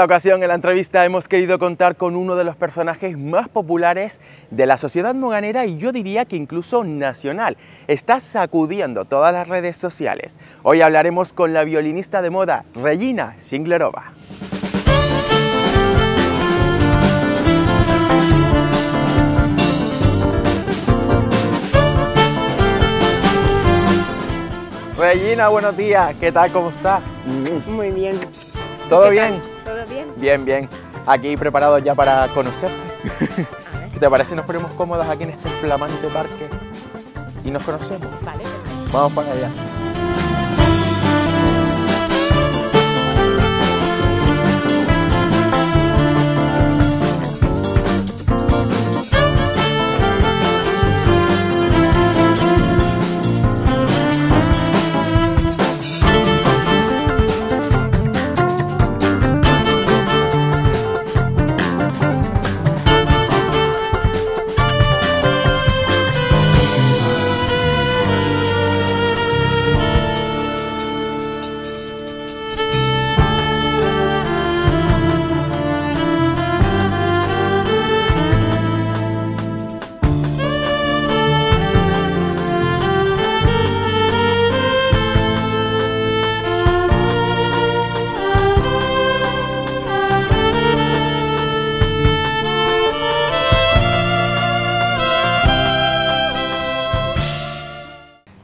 esta ocasión en la entrevista hemos querido contar con uno de los personajes más populares de la sociedad noganera y yo diría que incluso nacional. Está sacudiendo todas las redes sociales. Hoy hablaremos con la violinista de moda Regina Singlerova. Regina, buenos días. ¿Qué tal? ¿Cómo está? Muy bien. ¿Todo bien? Bien, bien. Aquí preparados ya para conocerte. ¿Te parece nos ponemos cómodas aquí en este flamante parque y nos conocemos? Vale. Vamos para allá.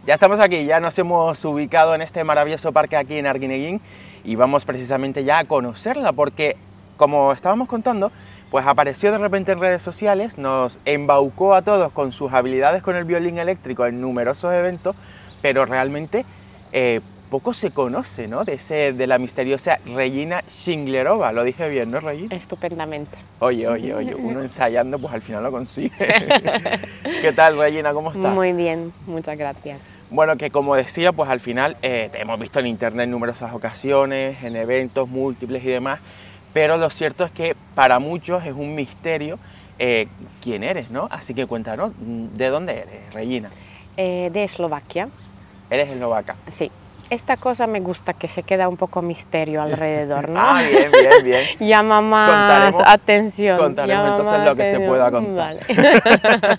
Ya estamos aquí, ya nos hemos ubicado en este maravilloso parque aquí en Arguineguín y vamos precisamente ya a conocerla porque, como estábamos contando, pues apareció de repente en redes sociales, nos embaucó a todos con sus habilidades con el violín eléctrico en numerosos eventos, pero realmente eh, poco se conoce, ¿no? De, ese, de la misteriosa Regina Shinglerova, lo dije bien, ¿no, Regina? Estupendamente. Oye, oye, oye, uno ensayando, pues al final lo consigue. ¿Qué tal, Regina? ¿Cómo estás? Muy bien, muchas gracias. Bueno, que como decía, pues al final eh, te hemos visto en internet en numerosas ocasiones, en eventos múltiples y demás, pero lo cierto es que para muchos es un misterio eh, quién eres, ¿no? Así que cuéntanos, mm, ¿de dónde eres, Regina? Eh, de Eslovaquia. ¿Eres eslovaca? Sí. Esta cosa me gusta que se queda un poco misterio alrededor, ¿no? ah, bien, bien, bien. Llama más atención. Contaremos entonces lo que se pueda contar.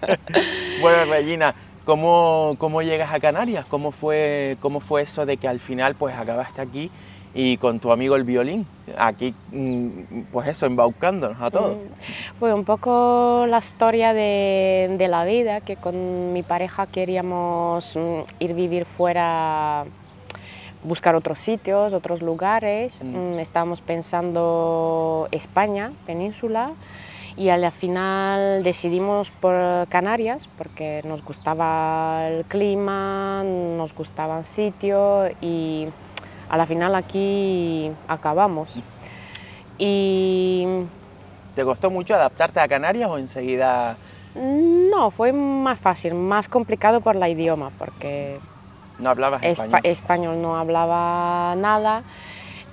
bueno, Regina, ¿Cómo, llegas a Canarias? ¿Cómo fue, eso de que al final pues acabaste aquí y con tu amigo el violín, aquí mm, pues eso, embaucándonos a todos. Mm, fue un poco la historia de, la vida, que con mi pareja queríamos mm, ir vivir fuera, buscar otros sitios, otros lugares, estábamos pensando España, península, y al final decidimos por Canarias porque nos gustaba el clima, nos gustaba el sitio y a la final aquí acabamos. Y... ¿Te costó mucho adaptarte a Canarias o enseguida...? No, fue más fácil, más complicado por la idioma porque... No hablabas español. español no hablaba nada,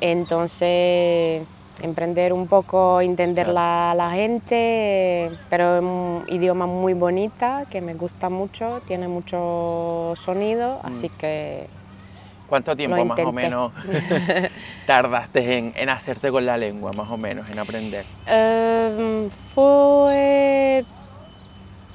entonces emprender un poco, entender la, la gente, pero es un idioma muy bonita, que me gusta mucho, tiene mucho sonido, mm. así que... ¿Cuánto tiempo más o menos tardaste en, hacerte con la lengua, más o menos, en aprender? Em, fue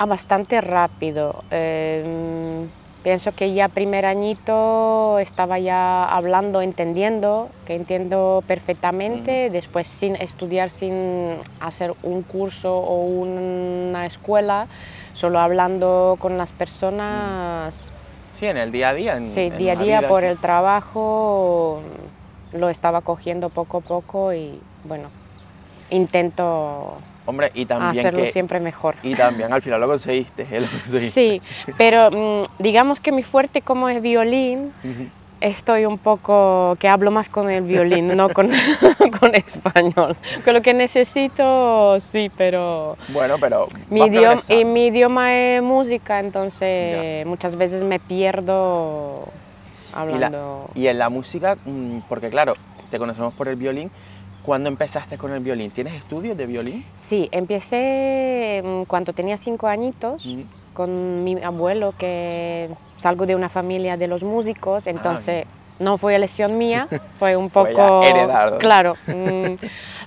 bastante rápido. Em, Pienso que ya primer añito estaba ya hablando, entendiendo, que entiendo perfectamente, después sin estudiar, sin hacer un curso o una escuela, solo hablando con las personas. Sí, en el día a día. sí, día a día por el trabajo lo estaba cogiendo poco a poco y bueno, intento Hombre, y también. hacerlo siempre mejor. Y también al final lo conseguiste. Sí, pero mm, digamos que mi fuerte como es violín, estoy un poco. que hablo más con el violín, no con, con español. Con lo que necesito, sí, pero. Bueno, pero. Mi idioma, y mi idioma es música, entonces muchas veces me pierdo hablando. y en la música, mm, porque claro, te conocemos por el violín ¿Cuándo empezaste con el violín? ¿Tienes estudios de violín? Sí, empecé mm, cuando tenía cinco añitos mm. con mi abuelo, que salgo de una familia de los músicos, ah, entonces no fue elección mía, fue un poco... Heredado. Claro, mm,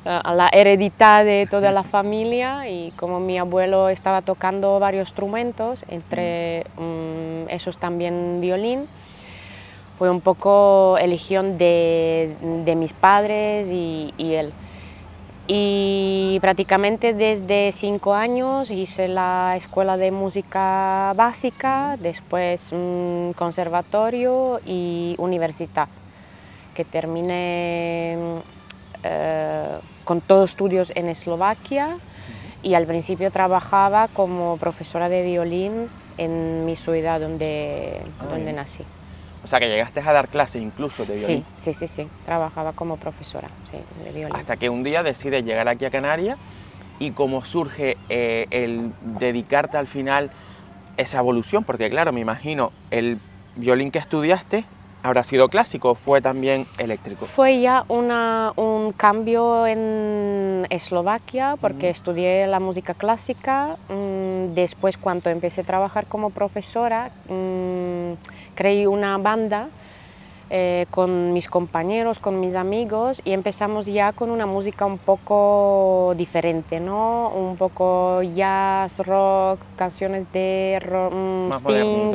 la heredidad de toda la familia y como mi abuelo estaba tocando varios instrumentos, entre esos también violín, fue un poco elección de, mis padres y, él. Y prácticamente desde cinco años hice la escuela de música básica, después mm, conservatorio y universidad, que terminé mm, eh, con todos estudios en Eslovaquia y al principio trabajaba como profesora de violín en mi ciudad donde, ah, donde nací. O sea, que llegaste a dar clases incluso de violín. Sí, sí, sí, sí. Trabajaba como profesora de violín. Hasta que un día decides llegar aquí a Canarias y cómo surge eh, el dedicarte al final esa evolución, porque claro, me imagino, el violín que estudiaste habrá sido clásico o fue también eléctrico. Fue ya una, un cambio en Eslovaquia, porque estudié la música clásica. Mm, después, cuando empecé a trabajar como profesora, mm, creé una banda eh, con mis compañeros, con mis amigos y empezamos ya con una música un poco diferente, ¿no? Un poco jazz, rock, canciones de mm, más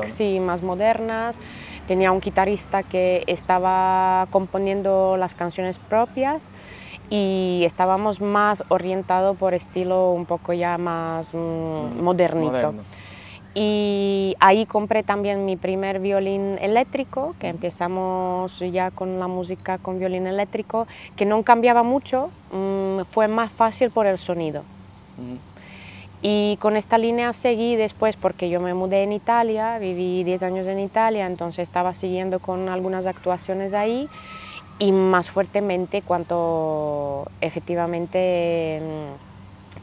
Sting, más modernas. Tenía un guitarrista que estaba componiendo las canciones propias y estábamos más orientados por estilo un poco ya más mm, modernito y ahí compré también mi primer violín eléctrico, que empezamos ya con la música con violín eléctrico, que no cambiaba mucho, mm, fue más fácil por el sonido. Y con esta línea seguí después porque yo me mudé en Italia, viví 10 años en Italia, entonces estaba siguiendo con algunas actuaciones ahí y más fuertemente cuanto efectivamente... Mm,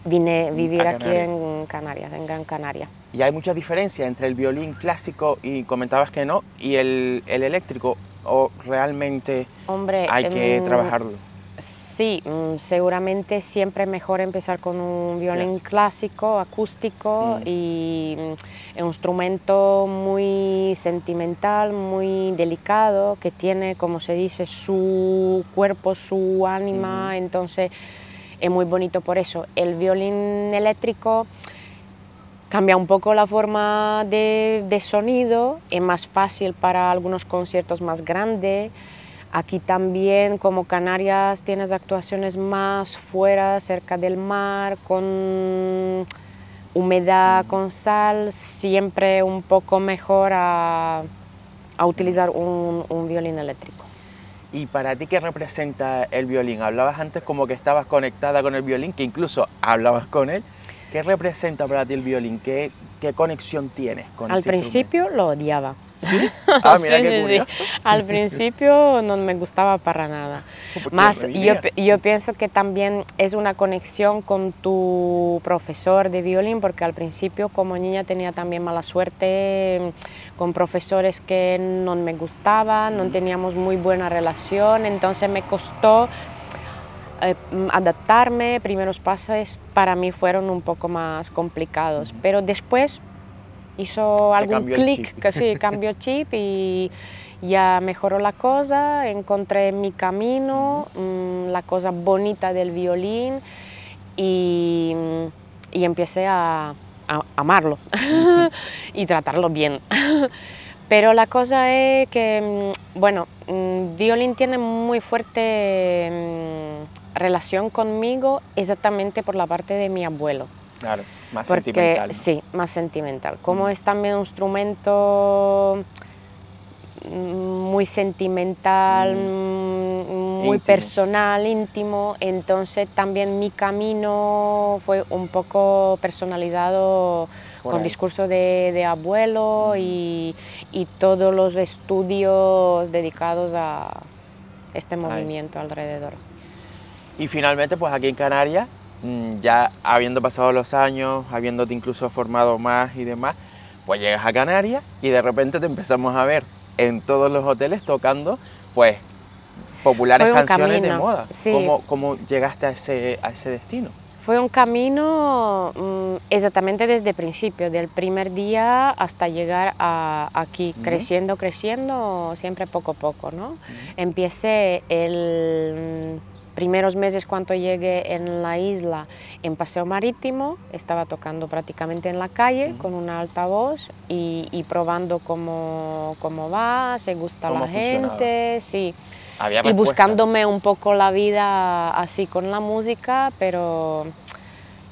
vine vivir a vivir aquí en Canarias, en Gran Canaria. Y hay mucha diferencia entre el violín clásico, y comentabas que no, y el, eléctrico, o realmente Hombre, hay que em, trabajarlo. Sí, mm, seguramente siempre es mejor empezar con un violín clásico, acústico mm. y mm, un instrumento muy sentimental, muy delicado, que tiene, como se dice, su cuerpo, su ánima, entonces es muy bonito por eso. El violín eléctrico cambia un poco la forma de, sonido, es más fácil para algunos conciertos más grandes. Aquí también, como Canarias, tienes actuaciones más fuera, cerca del mar, con humedad, con sal, siempre un poco mejor a, utilizar un violín eléctrico. ¿Y para ti qué representa el violín? Hablabas antes como que estabas conectada con el violín, que incluso hablabas con él. ¿Qué representa para ti el violín? ¿Qué, ¿Qué conexión tienes con Al principio lo odiaba. ¿Sí? Ah, mira sí, Al principio no me gustaba para nada. Más, yo, yo, pienso que también es una conexión con tu profesor de violín, porque al principio como niña tenía también mala suerte mm, con profesores que no me gustaban, no teníamos muy buena relación, entonces me costó eh, mm, adaptarme, primeros pasos para mí fueron un poco más complicados, pero después hizo algún clic, que sí, cambio chip y ya mejoró la cosa, encontré mi camino, mm, la cosa bonita del violín y, y empecé a, amarlo y tratarlo bien. Pero la cosa es que, mm, bueno, violín tiene muy fuerte relación conmigo exactamente por la parte de mi abuelo. Claro, más sentimental. Sí, más sentimental. Como mm. es también un instrumento mm, muy sentimental, mm. muy personal, íntimo, entonces también mi camino fue un poco personalizado con discurso de, abuelo y, todos los estudios dedicados a este movimiento alrededor. Y finalmente, pues aquí en Canarias, mm, ya habiendo pasado los años, habiéndote incluso formado más y demás, pues llegas a Canarias y de repente te empezamos a ver en todos los hoteles tocando, pues, populares canciones de moda. ¿Cómo, llegaste a ese, destino? Fue un camino mm, exactamente desde el principio, del primer día hasta llegar aquí, creciendo, creciendo, siempre poco a poco, ¿no? Empiece el primeros meses cuando llegué en la isla, en paseo marítimo, estaba tocando prácticamente en la calle con una altavoz y, y probando cómo, va, se gusta la gente, sí. y buscándome un poco la vida así con la música, pero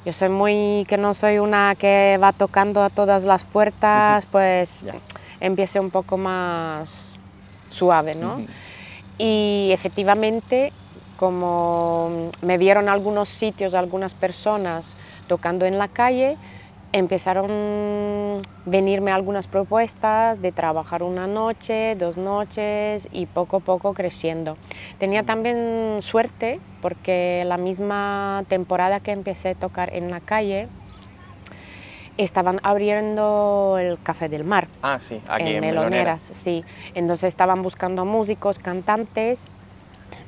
yo soy muy, que no soy una que va tocando a todas las puertas, pues empiece un poco más suave, ¿no? Y efectivamente como me vieron algunos sitios, algunas personas tocando en la calle, empezaron a venirme algunas propuestas de trabajar una noche, dos noches y poco a poco creciendo. Tenía mm. también suerte porque la misma temporada que empecé a tocar en la calle, estaban abriendo el Café del Mar. Ah, sí, aquí en, Meloneras. Sí, entonces estaban buscando músicos, cantantes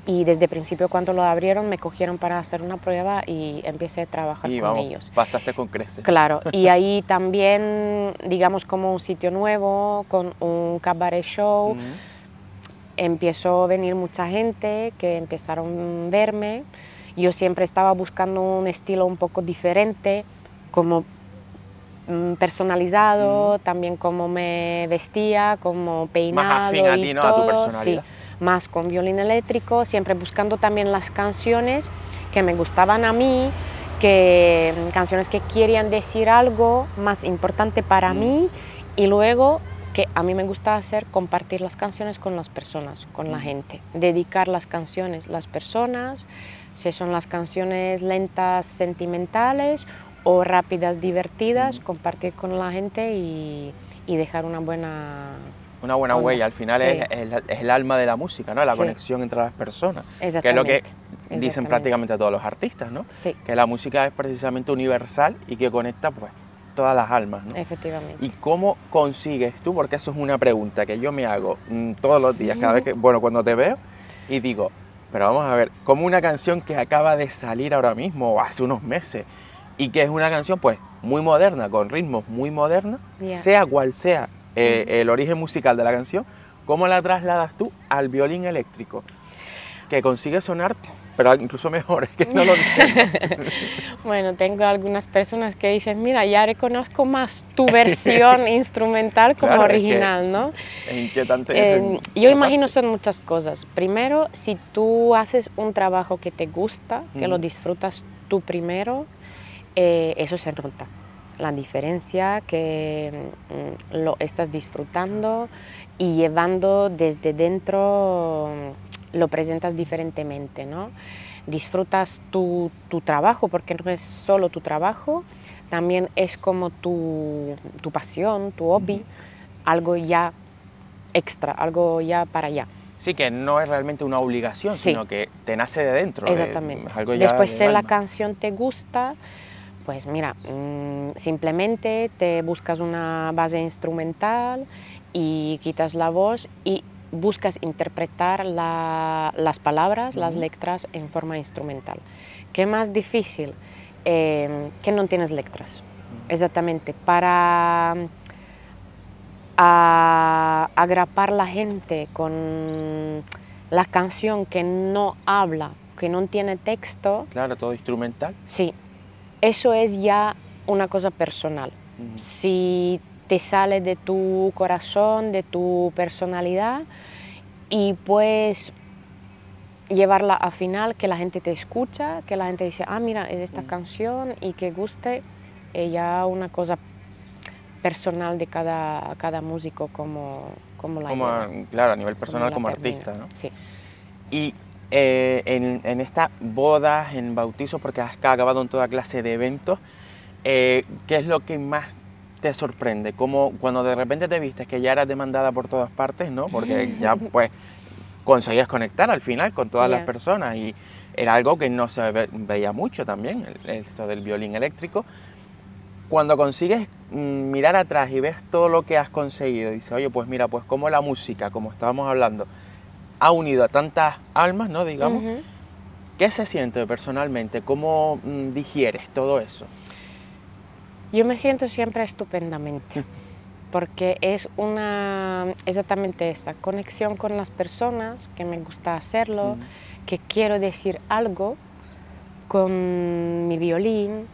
y desde el principio cuando lo abrieron me cogieron para hacer una prueba y empecé a trabajar y con vamos, ellos. Pasaste con creces. Claro, y ahí también, digamos, como un sitio nuevo, con un cabaret show, empezó a venir mucha gente que empezaron a verme. Yo siempre estaba buscando un estilo un poco diferente, como mm, personalizado, también cómo me vestía, como peinado Más afín a ti, ¿no? A tu personalidad. Sí más con violín eléctrico, siempre buscando también las canciones que me gustaban a mí, que mm, canciones que querían decir algo más importante para mm. mí y luego que a mí me gusta hacer compartir las canciones con las personas, con la mm. gente, dedicar las canciones, las personas, si son las canciones lentas, sentimentales o rápidas, divertidas, compartir con la gente y dejar una buena una buena huella, al final es, el alma de la música, ¿no? La conexión entre las personas, que es lo que dicen prácticamente todos los artistas, ¿no? Sí. Que la música es precisamente universal y que conecta, pues, todas las almas, ¿no? Efectivamente. ¿Y cómo consigues tú? Porque eso es una pregunta que yo me hago mm, todos los días, cada vez que, bueno, cuando te veo y digo, pero vamos a ver, como una canción que acaba de salir ahora mismo hace unos meses y que es una canción, pues, muy moderna, con ritmos muy modernos, sea cual sea eh, el origen musical de la canción, ¿cómo la trasladas tú al violín eléctrico? Que consigue sonar, pero incluso mejor, que lo Bueno, tengo algunas personas que dicen, mira, ya reconozco más tu versión instrumental como original, ¿no? Es inquietante. Eh, yo imagino son muchas cosas. Primero, si tú haces un trabajo que te gusta, que lo disfrutas tú primero, eh, eso se nota la diferencia que mm, lo estás disfrutando y llevando desde dentro mm, lo presentas diferentemente, ¿no? Disfrutas tu, trabajo porque no es solo tu trabajo, también es como tu, pasión, tu hobby, algo ya extra, algo ya para allá. Sí, que no es realmente una obligación, sino que te nace de dentro. Eh, Exactamente. Después, si la canción te gusta, pues mira, mm, simplemente te buscas una base instrumental y quitas la voz y buscas interpretar las palabras, las letras en forma instrumental. ¿Qué más difícil? Em, que no tienes letras. Exactamente. Para a, agrapar la gente con la canción que no habla, que no tiene texto. Claro, todo instrumental. Sí, eso es ya una cosa personal. Si te sale de tu corazón, de tu personalidad y puedes llevarla a final, que la gente te escucha, que la gente dice, ah, mira, es esta canción y que guste, eh, ya una cosa personal de cada, cada músico como, como la Claro, a nivel personal como, artista, ¿no? Sí. Y eh, en, estas bodas, en bautizos, porque has acabado en toda clase de eventos, eh, ¿qué es lo que más te sorprende? Como cuando de repente te viste que ya eras demandada por todas partes, ¿no? Porque ya pues conseguías conectar al final con todas las personas y era algo que no se veía mucho también, esto del violín eléctrico. Cuando consigues mm, mirar atrás y ves todo lo que has conseguido, dices, oye, pues mira, pues como la música, como estábamos hablando, ha unido a tantas almas, ¿no? Digamos. ¿Qué se siente personalmente? ¿Cómo mm, digieres todo eso? Yo me siento siempre estupendamente, porque es una, exactamente esta, conexión con las personas, que me gusta hacerlo, que quiero decir algo con mi violín,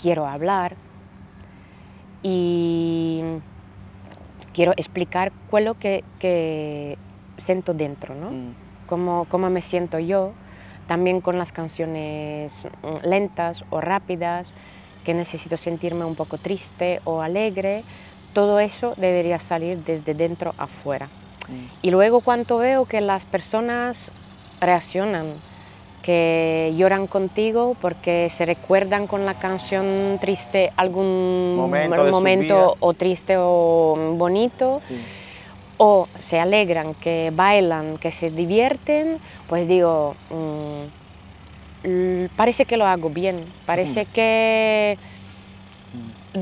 quiero hablar y quiero explicar qué lo que siento dentro, ¿no? Mm. Cómo, me siento yo, también con las canciones mm, lentas o rápidas, que necesito sentirme un poco triste o alegre, todo eso debería salir desde dentro afuera. Mm. Y luego cuando veo que las personas reaccionan, que lloran contigo porque se recuerdan con la canción triste algún momento, o triste o bonito o se alegran, que bailan, que se divierten, pues digo, mm, parece que lo hago bien, parece que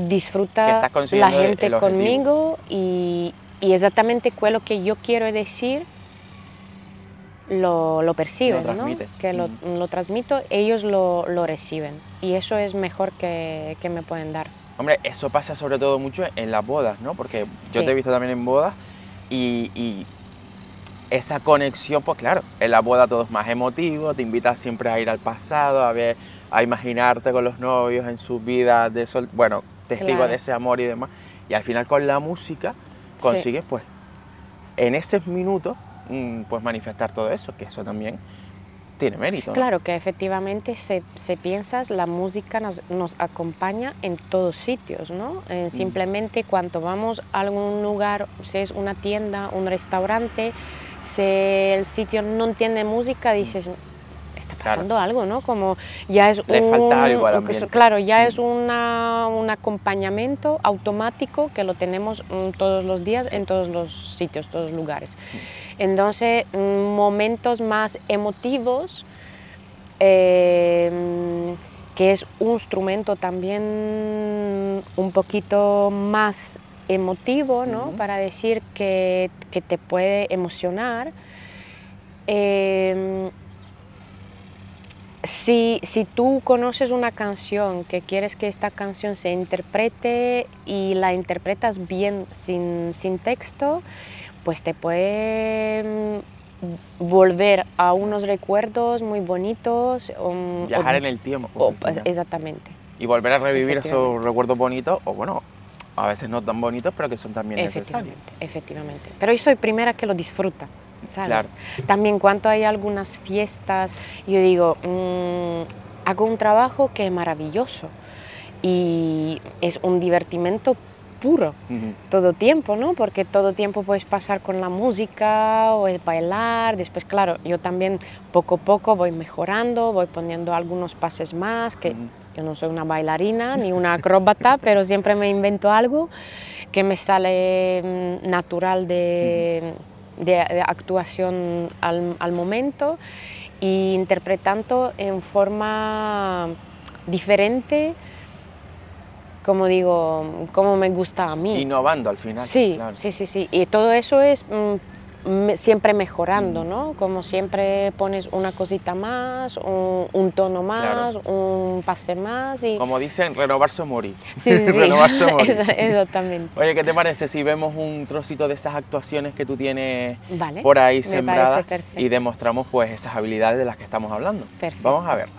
disfruta la gente conmigo y, y, exactamente lo que yo quiero decir lo, lo perciben, lo que lo, lo, transmito, ellos lo, reciben y eso es mejor que, que me pueden dar. Hombre, eso pasa sobre todo mucho en las bodas, ¿no? Porque yo te he visto también en bodas y, esa conexión, pues claro, el la boda todos es más emotivo, te invita siempre a ir al pasado, a ver, a imaginarte con los novios en sus vidas de sol, bueno, testigo de ese amor y demás. Y al final con la música consigues, pues, en ese minuto, mm, pues manifestar todo eso, que eso también Claro que efectivamente, se, se piensas, la música nos, acompaña en todos sitios, ¿no? Eh, simplemente cuando vamos a algún lugar, si es una tienda, un restaurante, si el sitio no tiene música, dices, está pasando algo, ¿no? Como ya es un, falta Claro, ya es un acompañamiento automático que lo tenemos mm, todos los días, en todos los sitios, todos los lugares. Entonces, mm, momentos más emotivos, em, que es un instrumento también un poquito más emotivo, Para decir que, te puede emocionar. Em, si, tú conoces una canción que quieres que esta canción se interprete y la interpretas bien sin, sin texto, pues te puede volver a unos recuerdos muy bonitos. Viajar en el tiempo. Pues, exactamente. Y volver a revivir esos recuerdos bonitos, o bueno, a veces no tan bonitos, pero que son también efectivamente, necesarios. Efectivamente. Pero yo soy primera que lo disfruta. ¿sabes? También cuando hay algunas fiestas, yo digo, mm, hago un trabajo que es maravilloso y es un divertimento puro todo tiempo, ¿no? Porque todo tiempo puedes pasar con la música o el bailar. Después, claro, yo también poco a poco voy mejorando, voy poniendo algunos pases más, que yo no soy una bailarina ni una acróbata, pero siempre me invento algo que me sale mm, natural de, actuación al, al momento e interpretando en forma diferente como digo, como me gusta a mí. Innovando al final. Sí, sí, sí, sí. Y todo eso es mm, siempre mejorando, mm. ¿no? Como siempre pones una cosita más, un, tono más, un pase más. y... Como dicen, renovarse o morir. Sí, renovarse o morir. Exactamente. Oye, ¿qué te parece si vemos un trocito de esas actuaciones que tú tienes por ahí sembradas y demostramos pues esas habilidades de las que estamos hablando? Perfecto. Vamos a ver.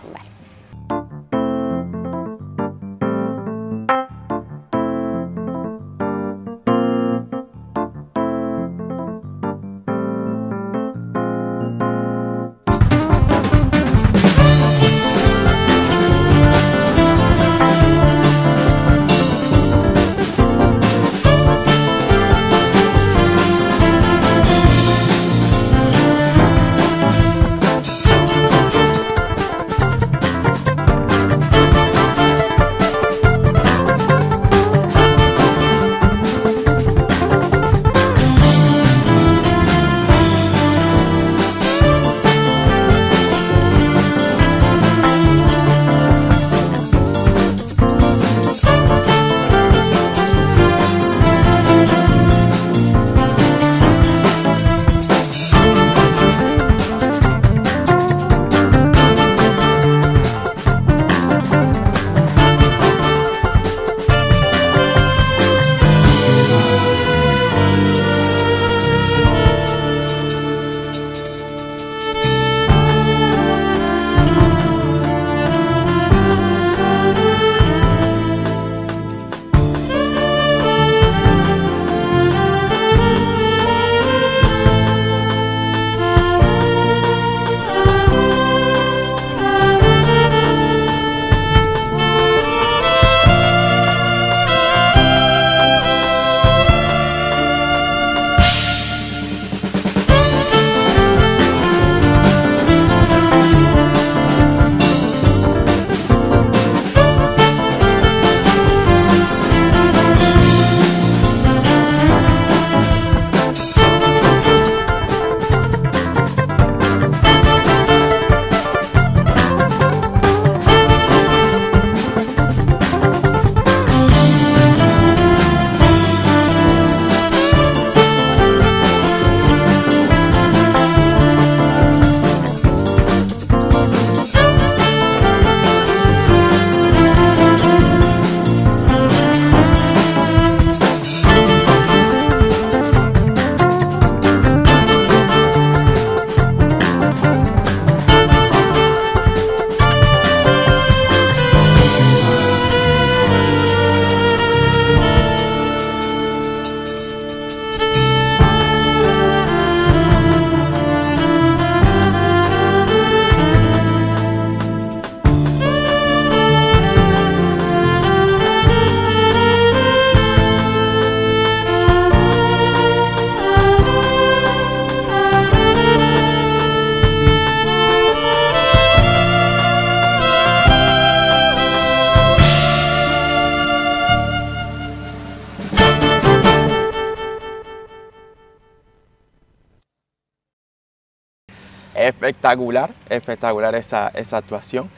espectacular, espectacular esa, actuación.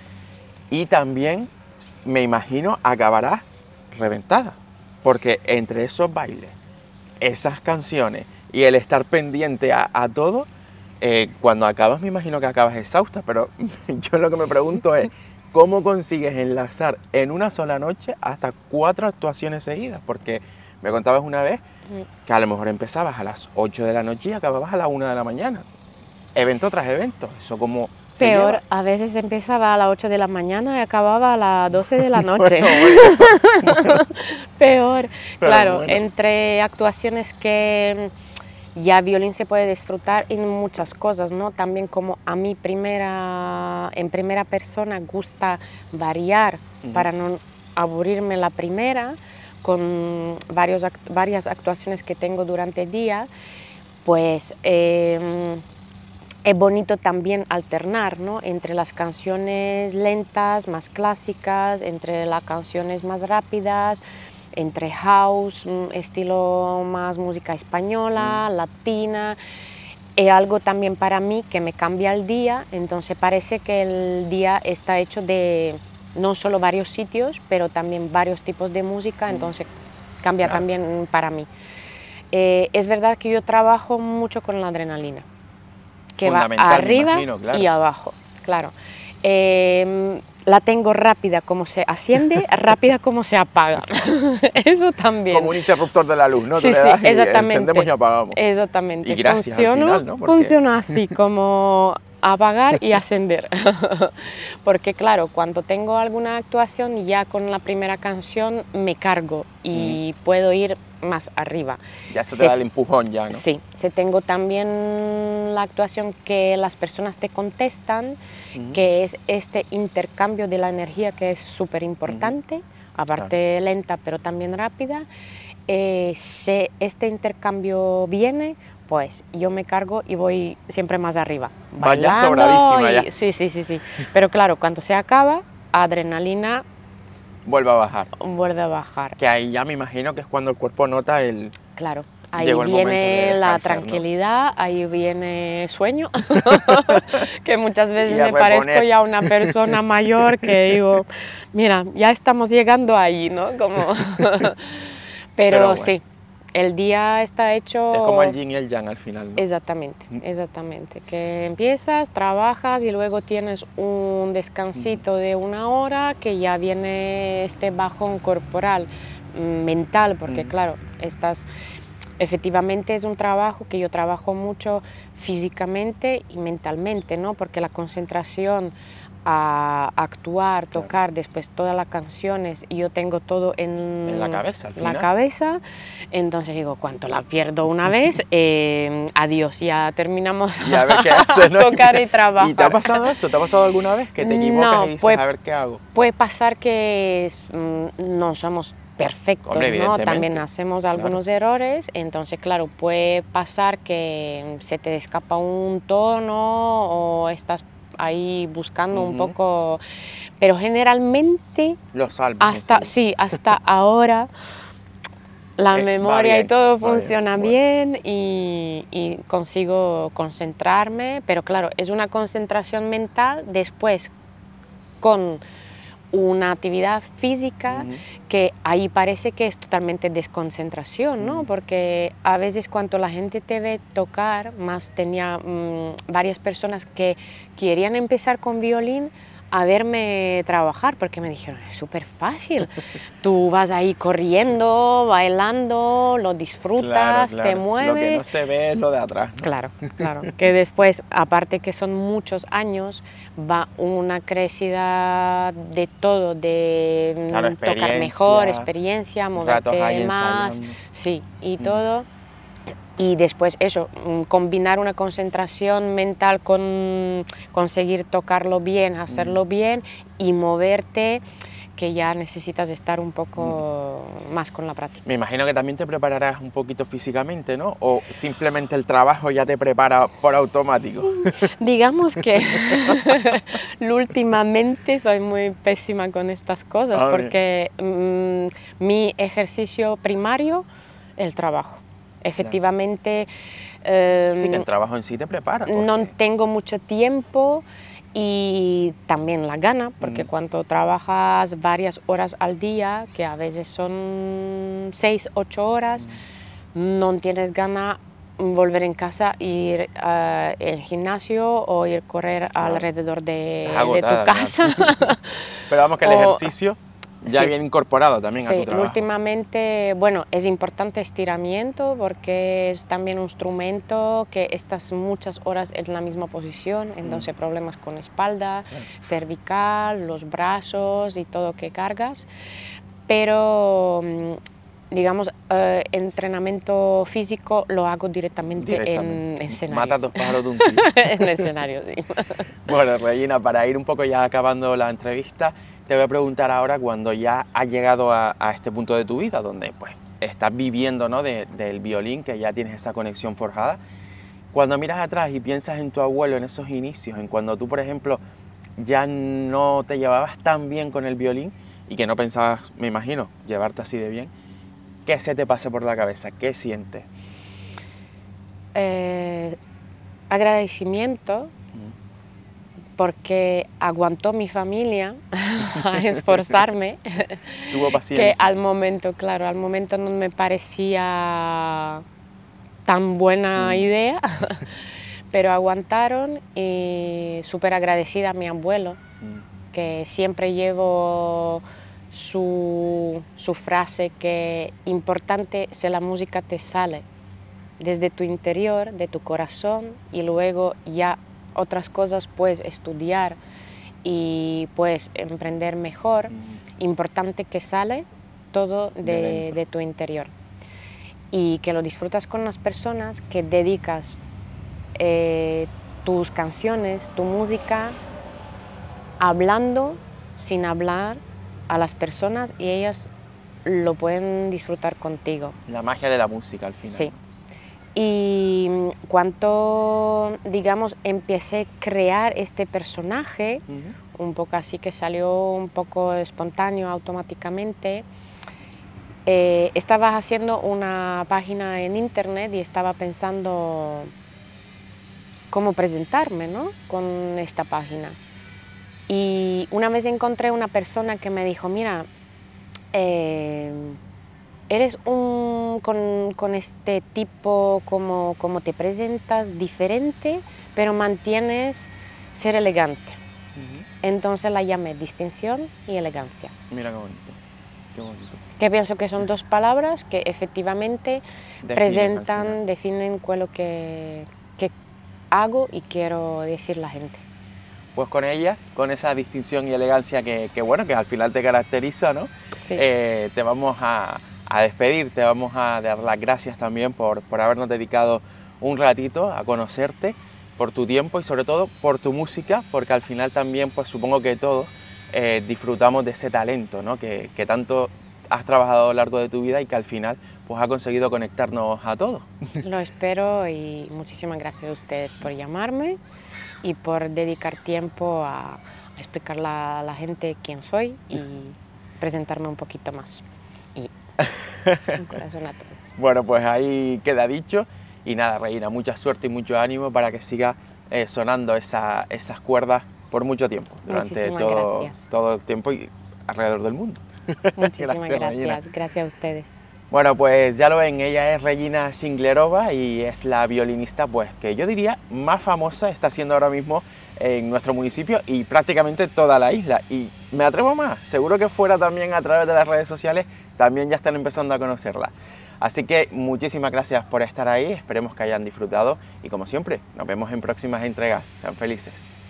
Y también, me imagino, acabarás reventada, porque entre esos bailes, esas canciones y el estar pendiente a, todo, eh, cuando acabas me imagino que acabas exhausta, pero yo lo que me pregunto es, ¿cómo consigues enlazar en una sola noche hasta cuatro actuaciones seguidas? Porque me contabas una vez mm. que a lo mejor empezabas a las 8 de la noche y acababas a las 1 de la mañana evento tras evento. Eso como... Peor, a veces empezaba a las 8 de la mañana y acababa a las 12 de la noche. Peor. claro, entre actuaciones que mm, ya violín se puede disfrutar en muchas cosas, ¿no? También como a mí primera, en primera persona gusta variar para no aburrirme la primera con varios, varias actuaciones que tengo durante el día, pues... Em, es bonito también alternar ¿no? entre las canciones lentas, más clásicas, entre las canciones más rápidas, entre house, mm, estilo más música española, mm. latina. Es algo también para mí que me cambia el día, entonces parece que el día está hecho de no solo varios sitios, pero también varios tipos de música, mm. entonces cambia también para mí. Eh, es verdad que yo trabajo mucho con la adrenalina que va arriba y abajo, claro. Em, la tengo rápida como se asciende, rápida como se apaga. Eso también. Como un interruptor de la luz, ¿no? Sí, sí, exactamente. Y encendemos y apagamos. Exactamente. Y gracias al final, ¿no? Funciona así, como apagar y ascender. Porque claro, cuando tengo alguna actuación, ya con la primera canción me cargo y puedo ir más arriba. Ya se, te da el empujón ya, Sí, se tengo también la actuación que las personas te contestan, que es este intercambio de la energía que es súper importante, aparte lenta pero también rápida. Eh, este intercambio viene pues yo me cargo y voy siempre más arriba. Vaya sobradísima Sí, sí, sí, sí. Pero claro, cuando se acaba, adrenalina... Vuelve a bajar. Vuelve a bajar. Que ahí ya me imagino que es cuando el cuerpo nota el... Claro. Ahí viene la tranquilidad, ahí viene sueño, que muchas veces me parezco ya una persona mayor que digo, mira, ya estamos llegando ahí, ¿no? Como Pero, sí, el día está hecho... Es como el yin y el yang al final. ¿no? Exactamente, mm. exactamente. Que empiezas, trabajas y luego tienes un descansito mm. de una hora que ya viene este bajón corporal, mm, mental, porque claro, estás... Efectivamente es un trabajo que yo trabajo mucho físicamente y mentalmente, ¿no? Porque la concentración a actuar, tocar, después todas las canciones, y yo tengo todo en, la cabeza. cabeza, entonces digo, cuanto la pierdo una vez, eh, adiós, ya terminamos y tocar y trabajar. ¿Y te ha pasado eso? ¿Te ha pasado alguna vez que te equivocas y puede, a ver qué hago? Puede pasar que mm, no somos perfectos, ¿no? También hacemos algunos errores, entonces claro, puede pasar que se te escapa un tono o estás ahí buscando un poco, pero generalmente... Los Hasta, sí, hasta ahora la eh, memoria y todo funciona bien, y, consigo concentrarme, pero claro, es una concentración mental después con una actividad física que ahí parece que es totalmente desconcentración, ¿no? Porque a veces cuando la gente te ve tocar, más tenía mm, varias personas que querían empezar con violín, a verme trabajar porque me dijeron, es súper fácil, tú vas ahí corriendo, bailando, lo disfrutas, te mueves. Lo que no se ve es lo de atrás. Claro, claro, que después, aparte que son muchos años, va una crecida de todo, de tocar mejor, experiencia, moverte más, sí, y mm. todo y después eso, mm, combinar una concentración mental con conseguir tocarlo bien, hacerlo mm. bien y moverte que ya necesitas estar un poco mm. más con la práctica. Me imagino que también te prepararás un poquito físicamente, ¿no? O simplemente el trabajo ya te prepara por automático. Digamos que últimamente soy muy pésima con estas cosas ah, porque mi ejercicio primario, el trabajo Efectivamente... Eh, sí, que el em, trabajo en sí te prepara. No tengo mucho tiempo y también la gana, porque cuando trabajas varias horas al día, que a veces son seis, ocho horas, no tienes gana volver en casa, ir al ah, gimnasio o ir correr alrededor de, tu casa. Pero vamos que el ejercicio ya bien incorporado también sí, a tu trabajo. Últimamente, bueno, es importante estiramiento porque es también un instrumento que estás muchas horas en la misma posición, entonces mm. problemas con espalda, cervical, los brazos y todo que cargas. Pero mm, digamos, eh, entrenamiento físico lo hago directamente, En, escenario. Mata dos pájaros de un en escenario, sí. bueno, Regina, para ir un poco ya acabando la entrevista, te voy a preguntar ahora cuando ya has llegado a, este punto de tu vida, donde pues estás viviendo del violín, que ya tienes esa conexión forjada, cuando miras atrás y piensas en tu abuelo, en esos inicios, en cuando tú, por ejemplo, ya no te llevabas tan bien con el violín y que no pensabas, me imagino, llevarte así de bien, ¿qué se te pasa por la cabeza? ¿Qué sientes? Eh, agradecimiento, porque aguantó mi familia a esforzarme. Tuvo paciencia. Que al momento, claro, al momento no me parecía tan buena mm. idea, pero aguantaron y súper agradecida a mi abuelo, mm. que siempre llevo su, su frase que importante si la música te sale desde tu interior, de tu corazón y luego ya otras cosas, pues estudiar y pues emprender mejor. Mm. Importante que sale todo de, tu interior y que lo disfrutas con las personas, que dedicas eh, tus canciones, tu música, hablando sin hablar a las personas y ellas lo pueden disfrutar contigo. La magia de la música al final. Sí y mm, cuando digamos, empecé a crear este personaje, un poco así que salió un poco espontáneo automáticamente, eh, estaba haciendo una página en internet y estaba pensando cómo presentarme con esta página. Y una vez encontré una persona que me dijo, mira, eh, eres un, con, este tipo, como, como, te presentas, diferente, pero mantienes ser elegante. Entonces la llame distinción y elegancia. Mira qué bonito, qué bonito. Que pienso que son dos palabras que efectivamente presentan, definen lo que, hago y quiero decir la gente pues con ella, con esa distinción y elegancia que, bueno, que al final te caracteriza, ¿no? Eh, te vamos a, a despedirte, vamos a dar las gracias también por, habernos dedicado un ratito a conocerte, por tu tiempo y sobre todo por tu música, porque al final también pues supongo que todos eh, disfrutamos de ese talento ¿no? que, tanto has trabajado a lo largo de tu vida y que al final pues ha conseguido conectarnos a todos. Lo espero y muchísimas gracias a ustedes por llamarme y por dedicar tiempo a explicarle a la gente quién soy y presentarme un poquito más. a todos. Bueno, pues ahí queda dicho. Y nada, Reina, mucha suerte y mucho ánimo para que siga eh, sonando esas cuerdas por mucho tiempo, durante todo, el tiempo y alrededor del mundo. Muchísimas gracias, gracias, a ustedes. Bueno, pues ya lo ven, ella es Regina Singlerova y es la violinista, pues que yo diría más famosa está siendo ahora mismo en nuestro municipio y prácticamente toda la isla. Y me atrevo más, seguro que fuera también a través de las redes sociales también ya están empezando a conocerla. Así que muchísimas gracias por estar ahí, esperemos que hayan disfrutado y como siempre, nos vemos en próximas entregas. Sean felices.